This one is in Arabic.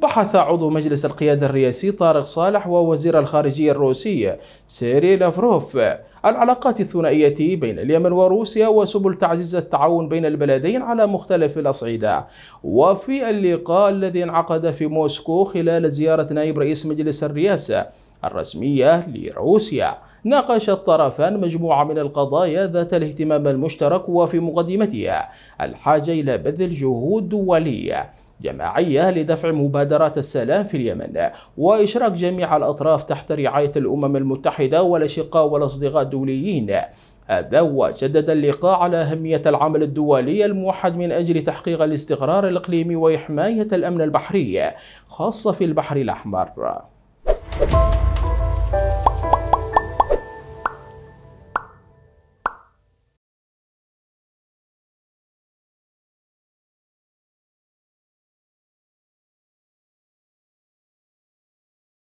بحث عضو مجلس القيادة الرئاسي طارق صالح ووزير الخارجية الروسي سيري لافروف العلاقات الثنائية بين اليمن وروسيا وسبل تعزيز التعاون بين البلدين على مختلف الأصعدة وفي اللقاء الذي انعقد في موسكو خلال زيارة نائب رئيس مجلس الرئاسة الرسمية لروسيا ناقش الطرفان مجموعة من القضايا ذات الاهتمام المشترك وفي مقدمتها الحاجة إلى بذل جهود دولية جماعية لدفع مبادرات السلام في اليمن وإشراك جميع الأطراف تحت رعاية الأمم المتحدة والأشقاء والأصدقاء الدوليين هذا وجدد اللقاء على أهمية العمل الدولي الموحد من أجل تحقيق الاستقرار الإقليمي وحماية الأمن البحري خاصة في البحر الأحمر